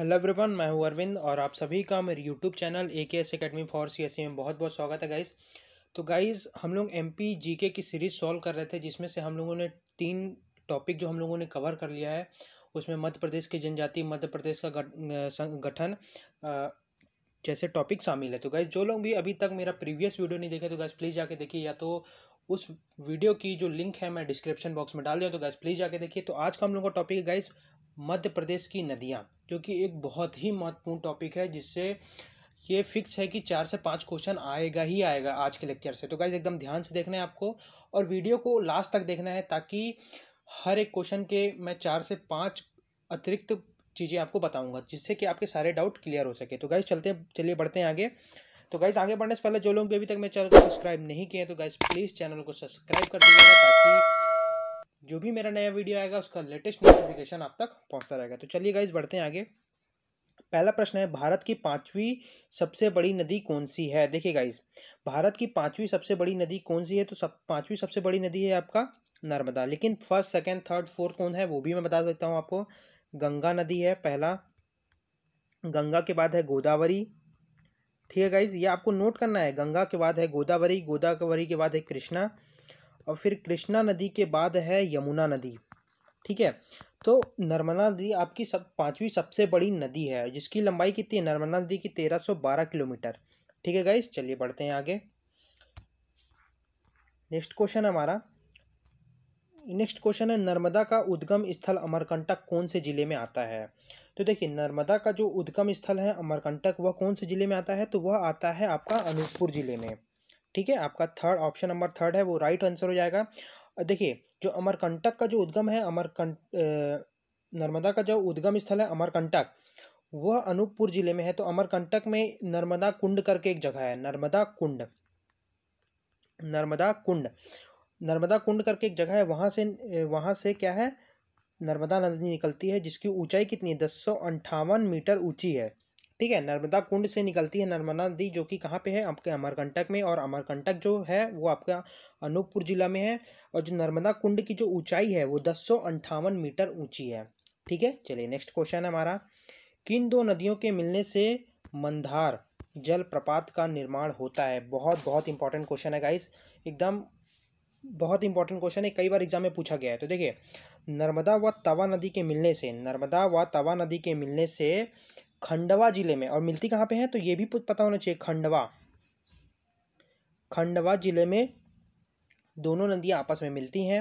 hello everyone मैं हूं अरविंद और आप सभी का मेरे YouTube channel A K S academy for C S में बहुत बहुत स्वागत है गाइज़ तो गाइज़ हम लोग एम पी जी के की सीरीज़ सॉल्व कर रहे थे जिसमें से हम लोगों ने तीन टॉपिक जो हम लोगों ने कवर कर लिया है उसमें मध्य प्रदेश की जनजाति मध्य प्रदेश का गठन जैसे टॉपिक शामिल है तो गाइज़ जो लोग भी अभी तक मेरा प्रीवियस वीडियो नहीं देखे तो गाइज़ प्लीज़ जाके देखिए या तो उस वीडियो की जो लिंक है मैं डिस्क्रिप्शन बॉक्स में डाल दिया तो गाइज प्लीज़ जाके देखिए तो आज का हम लोग का टॉपिक है गाइज मध्य प्रदेश की नदियाँ जो कि एक बहुत ही महत्वपूर्ण टॉपिक है जिससे ये फिक्स है कि चार से पाँच क्वेश्चन आएगा ही आएगा आज के लेक्चर से तो गाइज एकदम ध्यान से देखना है आपको और वीडियो को लास्ट तक देखना है ताकि हर एक क्वेश्चन के मैं चार से पाँच अतिरिक्त चीज़ें आपको बताऊंगा जिससे कि आपके सारे डाउट क्लियर हो सके तो गाइज चलते चलिए बढ़ते हैं आगे तो गाइज आगे बढ़ने से पहले जो लोग भी अभी तक मेरे चैनल को सब्सक्राइब नहीं किए तो गाइज प्लीज़ चैनल को सब्सक्राइब कर दीजिएगा ताकि जो भी मेरा नया वीडियो आएगा उसका लेटेस्ट नोटिफिकेशन आप तक पहुंचता रहेगा तो चलिए गाइज बढ़ते हैं आगे पहला प्रश्न है भारत की पांचवी सबसे बड़ी नदी कौन सी है देखिए गाइज भारत की पांचवी सबसे बड़ी नदी कौन सी है तो सब पाँचवीं सबसे बड़ी नदी है आपका नर्मदा लेकिन फर्स्ट सेकेंड थर्ड फोर्थ कौन है वो भी मैं बता देता हूँ आपको गंगा नदी है पहला गंगा के बाद है गोदावरी ठीक है गाइज ये आपको नोट करना है गंगा के बाद है गोदावरी गोदावरी के बाद है कृष्णा और फिर कृष्णा नदी के बाद है यमुना नदी ठीक है तो नर्मदा नदी आपकी सब पाँचवीं सबसे बड़ी नदी है जिसकी लंबाई कितनी है नर्मदा नदी की तेरह सौ बारह किलोमीटर ठीक है गाइस चलिए बढ़ते हैं आगे नेक्स्ट क्वेश्चन हमारा नेक्स्ट क्वेश्चन है नर्मदा का उद्गम स्थल अमरकंटक कौन से ज़िले में आता है तो देखिए नर्मदा का जो उद्गम स्थल है अमरकंटक वह कौन से ज़िले में आता है तो वह आता है आपका अनूपपुर ज़िले में ठीक है आपका थर्ड ऑप्शन नंबर थर्ड है वो राइट आंसर हो जाएगा देखिए जो अमरकंटक का जो उद्गम है अमरकंट नर्मदा का जो उद्गम स्थल है अमरकंटक वह अनूपपुर जिले में है तो अमरकंटक में नर्मदा कुंड करके एक जगह है नर्मदा कुंड नर्मदा कुंड नर्मदा कुंड करके एक जगह है वहाँ से वहाँ से क्या है नर्मदा नदी निकलती है जिसकी ऊंचाई कितनी है दस सौ अंठावन मीटर ऊंची है ठीक है नर्मदा कुंड से निकलती है नर्मदा नदी जो कि कहाँ पे है आपके अमरकंटक में और अमरकंटक जो है वो आपका अनूपपुर जिला में है और जो नर्मदा कुंड की जो ऊंचाई है वो दस मीटर ऊंची है ठीक है चलिए नेक्स्ट क्वेश्चन है हमारा किन दो नदियों के मिलने से मंदार जलप्रपात का निर्माण होता है बहुत बहुत इंपॉर्टेंट क्वेश्चन है गाइस एकदम बहुत इंपॉर्टेंट क्वेश्चन है कई बार एग्जाम में पूछा गया है तो देखिए नर्मदा व तवा नदी के मिलने से नर्मदा व तवा नदी के मिलने से खंडवा जिले में और मिलती कहाँ पे है तो ये भी पता होना चाहिए खंडवा खंडवा जिले में दोनों नदियाँ आपस में मिलती हैं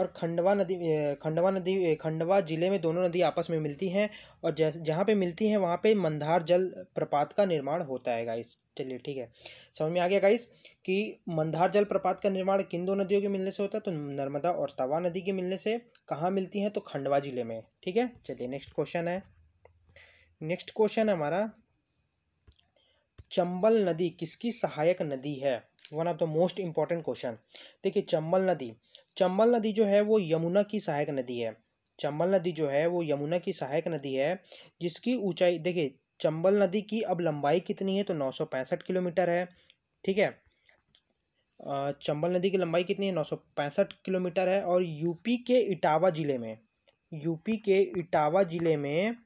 और खंडवा नदी खंडवा नदी खंडवा जिले में दोनों नदी आपस में मिलती हैं और जैसे जहाँ पे मिलती हैं वहाँ पे मंदार जल प्रपात का निर्माण होता है गाइस चलिए ठीक है समझ में आ गया गाइस कि मंदार जल प्रपात का निर्माण किन दो नदियों के मिलने से होता है तो नर्मदा और तवा नदी के मिलने से कहाँ मिलती हैं तो खंडवा जिले में ठीक है चलिए नेक्स्ट क्वेश्चन है नेक्स्ट क्वेश्चन है हमारा चंबल नदी किसकी सहायक नदी है one of the most important question देखिए चंबल नदी चंबल नदी जो है वो यमुना की सहायक नदी है चंबल नदी जो है वो यमुना की सहायक नदी है जिसकी ऊंचाई देखिए चंबल नदी की अब लंबाई कितनी है तो नौ सौ पैंसठ किलोमीटर है ठीक है चंबल नदी की लंबाई कितनी है नौ सौ पैंसठ किलोमीटर है और यूपी के इटावा ज़िले में यूपी के इटावा ज़िले में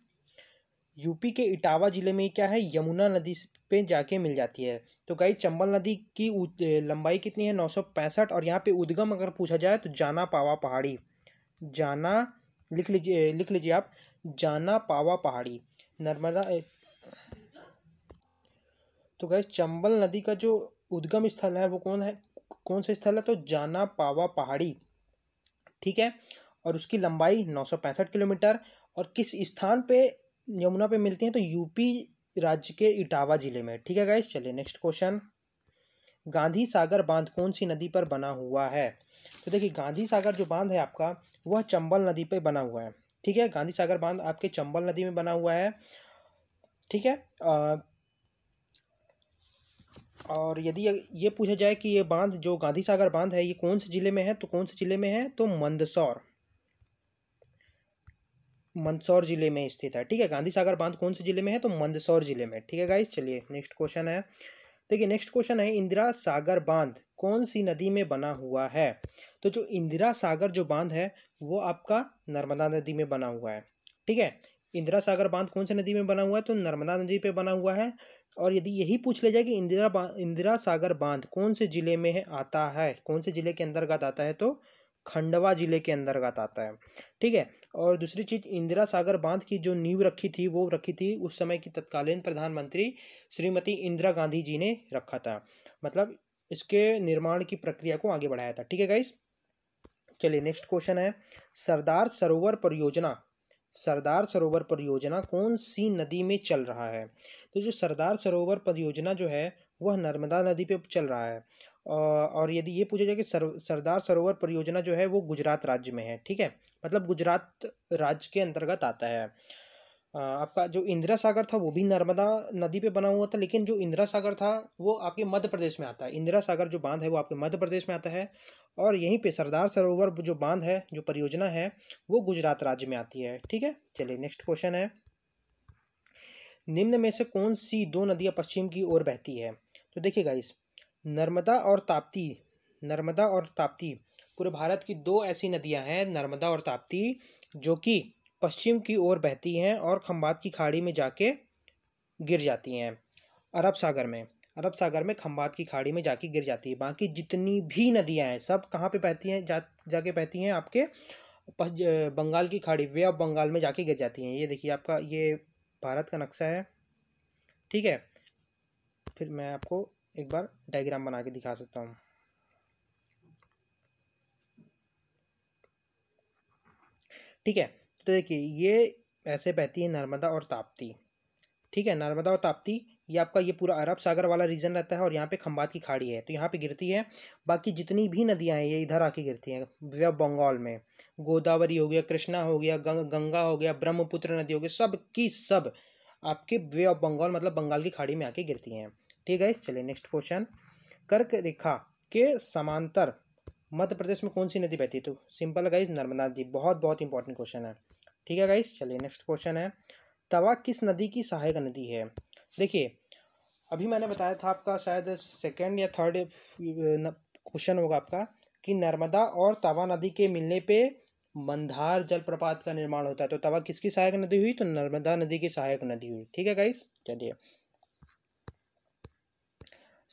यूपी के इटावा ज़िले में क्या है यमुना नदी पे जाके मिल जाती है तो गाई चंबल नदी की लंबाई कितनी है नौ सौ पैंसठ और यहाँ पे उद्गम अगर पूछा जाए तो जाना पावा पहाड़ी जाना लिख लीजिए लिख लीजिए आप जाना पावा पहाड़ी नर्मदा तो गाइस चंबल नदी का जो उद्गम स्थल है वो कौन है कौन सा स्थल है तो जाना पावा पहाड़ी ठीक है और उसकी लंबाई नौ सौ पैंसठ किलोमीटर और किस स्थान पे यमुना पे मिलती हैं तो यूपी राज्य के इटावा जिले में ठीक है गाइस चलिए नेक्स्ट क्वेश्चन गांधी सागर बांध कौन सी नदी पर बना हुआ है तो देखिए गांधी सागर जो बांध है आपका वह चंबल नदी पर बना हुआ है ठीक है गांधी सागर बांध आपके चंबल नदी में बना हुआ है ठीक है आ, और यदि ये पूछा जाए कि ये बांध जो गांधी सागर बांध है ये कौन से ज़िले में है तो कौन से ज़िले में है तो मंदसौर मंदसौर जिले में स्थित है ठीक है गांधी सागर बांध कौन से जिले में है तो मंदसौर जिले में ठीक है गाइस चलिए नेक्स्ट क्वेश्चन है देखिए नेक्स्ट क्वेश्चन है इंदिरा सागर बांध कौन सी नदी में बना हुआ है तो जो इंदिरा सागर जो बांध है वो आपका नर्मदा नदी में बना हुआ है ठीक है इंदिरा सागर बांध कौन सी नदी में बना हुआ है तो नर्मदा नदी पे बना हुआ है और यदि यही पूछ लिया जाए कि इंदिरा इंदिरा सागर बांध कौन से ज़िले में आता है कौन से ज़िले के अंतर्गत आता है तो खंडवा ज़िले के अंतर्गत आता है ठीक है और दूसरी चीज़ इंदिरा सागर बांध की जो नींव रखी थी वो रखी थी उस समय की तत्कालीन प्रधानमंत्री श्रीमती इंदिरा गांधी जी ने रखा था मतलब इसके निर्माण की प्रक्रिया को आगे बढ़ाया था ठीक है गाइस चलिए नेक्स्ट क्वेश्चन है सरदार सरोवर परियोजना सरदार सरोवर परियोजना कौन सी नदी में चल रहा है तो जो सरदार सरोवर परियोजना जो है वह नर्मदा नदी पे चल रहा है और यदि ये पूछा जाए कि सर, सरदार सरोवर परियोजना जो है वो गुजरात राज्य में है ठीक है मतलब गुजरात राज्य के अंतर्गत आता है आपका जो इंदिरा सागर था वो भी नर्मदा नदी पे बना हुआ था लेकिन जो इंदिरा सागर था वो आपके मध्य प्रदेश में आता है इंदिरा सागर जो बांध है वो आपके मध्य प्रदेश में आता है और यहीं पे सरदार सरोवर जो बांध है जो परियोजना है वो गुजरात राज्य में आती है ठीक है चलिए नेक्स्ट क्वेश्चन है निम्न में से कौन सी दो नदियाँ पश्चिम की ओर बहती है तो देखिए इस नर्मदा और ताप्ती नर्मदा और ताप्ती पूरे भारत की दो ऐसी नदियां हैं नर्मदा और ताप्ती जो कि पश्चिम की ओर बहती हैं और खम्बात की खाड़ी में जाके गिर जाती हैं अरब सागर में अरब सागर में खम्बात की खाड़ी में जाके गिर जाती है बाकी जितनी भी नदियां हैं सब कहाँ पे बहती हैं जा जाके बहती हैं आपके बंगाल की खाड़ी वे ऑफ बंगाल में जाके गिर जाती हैं ये देखिए आपका ये भारत का नक्शा है ठीक है फिर मैं आपको एक बार डायग्राम बना के दिखा सकता हूँ ठीक है तो देखिए ये ऐसे बहती है नर्मदा और ताप्ती ठीक है नर्मदा और ताप्ती ये आपका ये पूरा अरब सागर वाला रीजन रहता है और यहाँ पे खम्बात की खाड़ी है तो यहाँ पे गिरती है बाकी जितनी भी नदियाँ हैं ये इधर आके गिरती हैं वे बंगाल में गोदावरी हो गया कृष्णा हो गया गंग, गंगा हो गया ब्रह्मपुत्र नदी हो गई सब की सब आपके वे ऑफ बंगाल मतलब बंगाल की खाड़ी में आके गिरती हैं ठीक है चलिए नेक्स्ट क्वेश्चन कर्क रेखा के समांतर मध्य प्रदेश में कौन सी नदी बहती है तो सिंपल गाइस नर्मदा नदी बहुत बहुत इंपॉर्टेंट क्वेश्चन है ठीक है गाइस चलिए नेक्स्ट क्वेश्चन है तवा किस नदी की सहायक नदी है देखिए अभी मैंने बताया था आपका शायद सेकेंड या थर्ड क्वेश्चन होगा आपका कि नर्मदा और तवा नदी के मिलने पे मंधार जलप्रपात का निर्माण होता है तो तवा किसकी सहायक नदी हुई तो नर्मदा नदी की सहायक नदी हुई ठीक है गाइस चलिए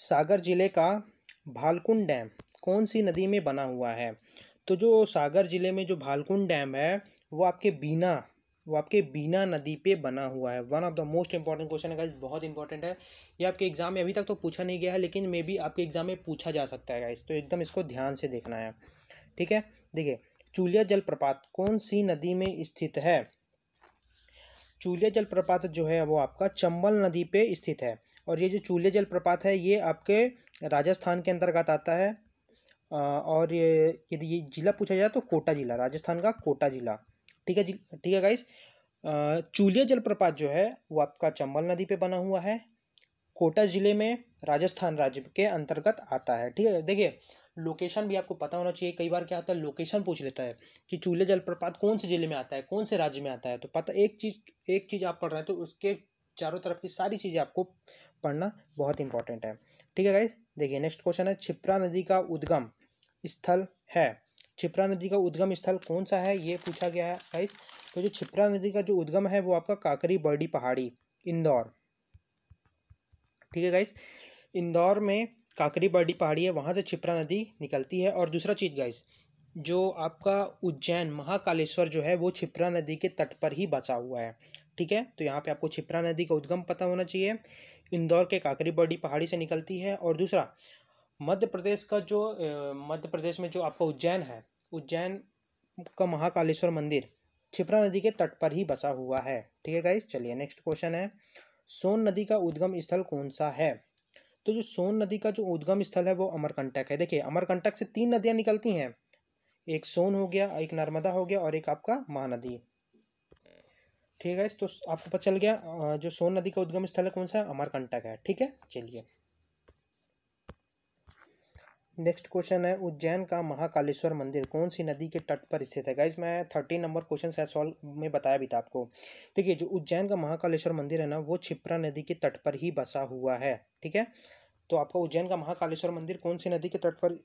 सागर ज़िले का भालकुंड डैम कौन सी नदी में बना हुआ है तो जो सागर ज़िले में जो भालकुंड डैम है वो आपके बीना वो आपके बीना नदी पे बना हुआ है one of the most important question है बहुत इंपॉर्टेंट है ये आपके एग्जाम में अभी तक तो पूछा नहीं गया है लेकिन मे बी आपके एग्जाम में पूछा जा सकता है गाइस तो एकदम इसको ध्यान से देखना है ठीक है देखिए चूलिया जलप्रपात कौन सी नदी में स्थित है चूलिया जलप्रपात जो है वो आपका चंबल नदी पे स्थित है और ये जो चूल्हे जलप्रपात है ये आपके राजस्थान के अंतर्गत आता है और ये यदि ये ज़िला पूछा जाए तो कोटा ज़िला राजस्थान का कोटा ज़िला ठीक है जी ठीक है गाइस चूलिया जलप्रपात जो है वो आपका चंबल नदी पे बना हुआ है कोटा ज़िले में राजस्थान राज्य के अंतर्गत आता है ठीक है देखिए लोकेशन भी आपको पता होना चाहिए कई बार क्या होता है लोकेशन पूछ लेता है कि चूल्हे जलप्रपात कौन से ज़िले में आता है कौन से राज्य में आता है तो पता एक चीज़ एक चीज़ आप पढ़ रहे हैं तो उसके चारों तरफ की सारी चीज़ें आपको पढ़ना बहुत इंपॉर्टेंट है ठीक है गाइज देखिए नेक्स्ट क्वेश्चन है छिप्रा नदी का उद्गम स्थल है छिप्रा नदी का उद्गम स्थल कौन सा है ये पूछा गया है गाइज तो जो छिप्रा नदी का जो उद्गम है वो आपका काकरी बर्डी पहाड़ी इंदौर ठीक है गाइज इंदौर में काकरी बर्डी पहाड़ी है वहाँ से छिप्रा नदी निकलती है और दूसरा चीज़ गाइज जो आपका उज्जैन महाकालेश्वर जो है वो छिप्रा नदी के तट पर ही बचा हुआ है ठीक है तो यहाँ पे आपको छिपरा नदी का उद्गम पता होना चाहिए इंदौर के काकरी बड़ी पहाड़ी से निकलती है और दूसरा मध्य प्रदेश का जो मध्य प्रदेश में जो आपका उज्जैन है उज्जैन का महाकालेश्वर मंदिर छिपरा नदी के तट पर ही बसा हुआ है ठीक है गाइस चलिए नेक्स्ट क्वेश्चन है सोन नदी का उद्गम स्थल कौन सा है तो जो सोन नदी का जो उद्गम स्थल है वो अमरकंटक है देखिए अमरकंटक से तीन नदियाँ निकलती हैं एक सोन हो गया एक नर्मदा हो गया और एक आपका महानदी ठीक है तो आपको पता चल गया जो सोन नदी का उद्गम स्थल है कौन सा है अमरकंटक है ठीक है चलिए नेक्स्ट क्वेश्चन है उज्जैन का महाकालेश्वर मंदिर कौन सी नदी के तट पर स्थित है गाइज मैं थर्टीन नंबर क्वेश्चन है सॉल्व में बताया भी था आपको देखिए जो उज्जैन का महाकालेश्वर मंदिर है ना वो छिप्रा नदी के तट पर ही बसा हुआ है ठीक है तो आपका उज्जैन का महाकालेश्वर मंदिर कौन सी नदी के तट पर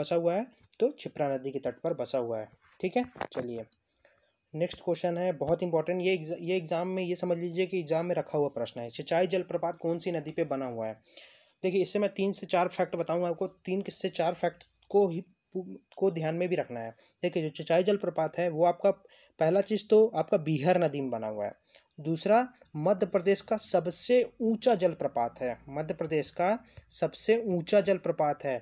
बसा हुआ है तो छिप्रा नदी के तट पर बसा हुआ है ठीक है चलिए नेक्स्ट क्वेश्चन है बहुत इंपॉर्टेंट ये ये एग्ज़ाम में ये समझ लीजिए कि एग्ज़ाम में रखा हुआ प्रश्न है सिंचाई जलप्रपात कौन सी नदी पे बना हुआ है देखिए इससे मैं तीन से चार फैक्ट बताऊंगा आपको तीन से चार फैक्ट को ही को ध्यान में भी रखना है देखिए जो सिंचाई जलप्रपात है वो आपका पहला चीज़ तो आपका बिहार नदी में बना हुआ है दूसरा मध्य प्रदेश का सबसे ऊंचा जलप्रपात है मध्य प्रदेश का सबसे ऊंचा जलप्रपात है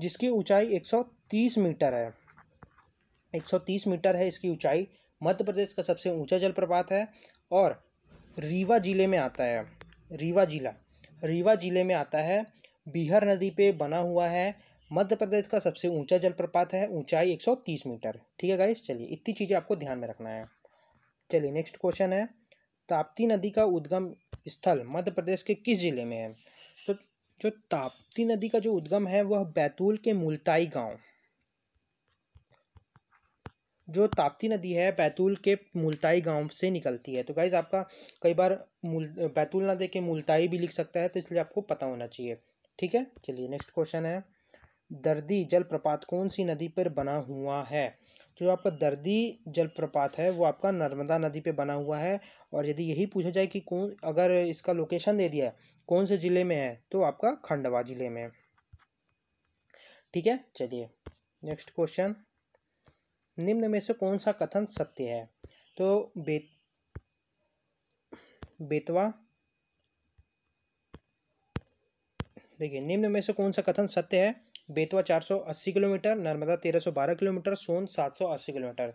जिसकी ऊंचाई 130 मीटर है 130 मीटर है इसकी ऊंचाई मध्य प्रदेश का सबसे ऊंचा जलप्रपात है और रीवा ज़िले में आता है रीवा ज़िला रीवा ज़िले में आता है बिहार नदी पे बना हुआ है मध्य प्रदेश का सबसे ऊंचा जलप्रपात है ऊंचाई 130 मीटर ठीक है गाइस चलिए इतनी चीज़ें आपको ध्यान में रखना है चलिए नेक्स्ट क्वेश्चन है ताप्ती नदी का उद्गम स्थल मध्य प्रदेश के किस ज़िले में है तो जो ताप्ती नदी का जो उद्गम है वह बैतूल के मुल्ताई गांव जो ताप्ती नदी है बैतूल के मुल्ताई गांव से निकलती है तो गाइज आपका कई बार मुल बैतूल ना के मुल्ताई भी लिख सकता है तो इसलिए आपको पता होना चाहिए ठीक है चलिए नेक्स्ट क्वेश्चन है दर्दी जलप्रपात कौन सी नदी पर बना हुआ है जो आपका दर्दी जलप्रपात है वो आपका नर्मदा नदी पे बना हुआ है और यदि यही पूछा जाए कि कौन अगर इसका लोकेशन दे दिया कौन से ज़िले में है तो आपका खंडवा ज़िले में ठीक है चलिए नेक्स्ट क्वेश्चन निम्न में से कौन सा कथन सत्य है तो बे बेतवा देखिए निम्न में से कौन सा कथन सत्य है Betwa 480 kilometre Narmada 1312 kilometre Son 780 kilometre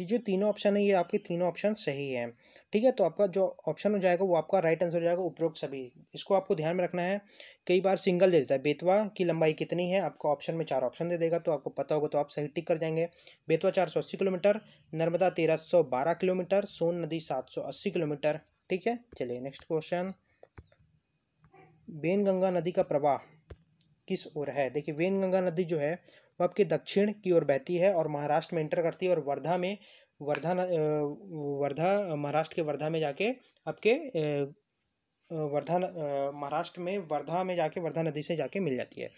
ये जो तीनों ऑप्शन है ये आपके तीनों ऑप्शन सही है ठीक है तो आपका जो ऑप्शन हो जाएगा वो आपका राइट आंसर हो जाएगा उपरोक्त सभी इसको आपको ध्यान में रखना है कई बार सिंगल दे देता है बेतवा की लंबाई कितनी है आपको ऑप्शन में चार ऑप्शन दे देगा तो आपको पता होगा तो आप सही टिक कर जाएंगे बेतवा चार सौ अस्सी किलोमीटर नर्मदा तेरह सौ बारह किलोमीटर सोन नदी सात सौ अस्सी किलोमीटर ठीक है चलिए नेक्स्ट क्वेश्चन बेनगंगा नदी का प्रवाह किस ओर है देखिए वेनगंगा नदी जो है वह आपके दक्षिण की ओर बहती है और महाराष्ट्र में इंटर करती है और वर्धा में वर्धा वर्धा महाराष्ट्र के वर्धा में जाके आपके वर्धा महाराष्ट्र में वर्धा में जाके वर्धा नदी से जाके मिल जाती है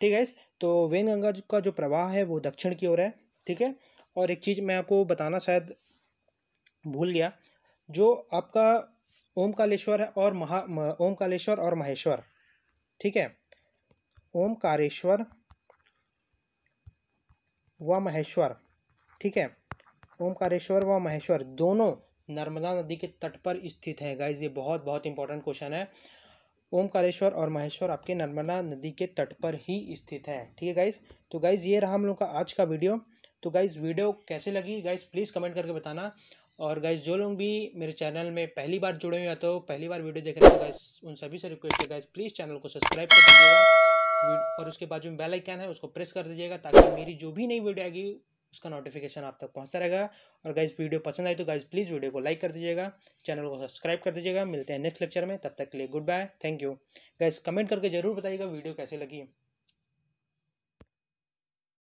ठीक है तो वेन गंगा का जो प्रवाह है वो दक्षिण की ओर है ठीक है और एक चीज़ मैं आपको बताना शायद भूल गया जो आपका ओमकालेश्वर है और महा ओमकालेश्वर और महेश्वर ठीक है ओमकारेश्वर व महेश्वर ठीक है ओमकारेश्वर व महेश्वर दोनों नर्मदा नदी के तट पर स्थित है गाइज ये बहुत बहुत इंपॉर्टेंट क्वेश्चन है ओमकारेश्वर और महेश्वर आपके नर्मदा नदी के तट पर ही स्थित है ठीक है गाइज तो गाइज ये रहा हम लोग का आज का वीडियो तो गाइज वीडियो कैसे लगी गाइज प्लीज़ कमेंट करके बताना और गाइज जो लोग भी मेरे चैनल में पहली बार जुड़े हुए या तो पहली बार वीडियो देख रहे हैं गाइज तो उन सभी से रिक्वेस्ट है गाइज प्लीज़ चैनल को सब्सक्राइब कर दीजिएगा और उसके बाद जो बेल आइकन है उसको प्रेस कर दीजिएगा ताकि मेरी जो भी नई वीडियो आएगी उसका नोटिफिकेशन आप तक पहुंचता रहेगा और गाइज वीडियो पसंद आई तो गाइज प्लीज़ वीडियो को लाइक कर दीजिएगा चैनल को सब्सक्राइब कर दीजिएगा मिलते हैं नेक्स्ट लेक्चर में तब तक के लिए goodbye thank you guys comment करके जरूर बताइएगा वीडियो कैसे लगी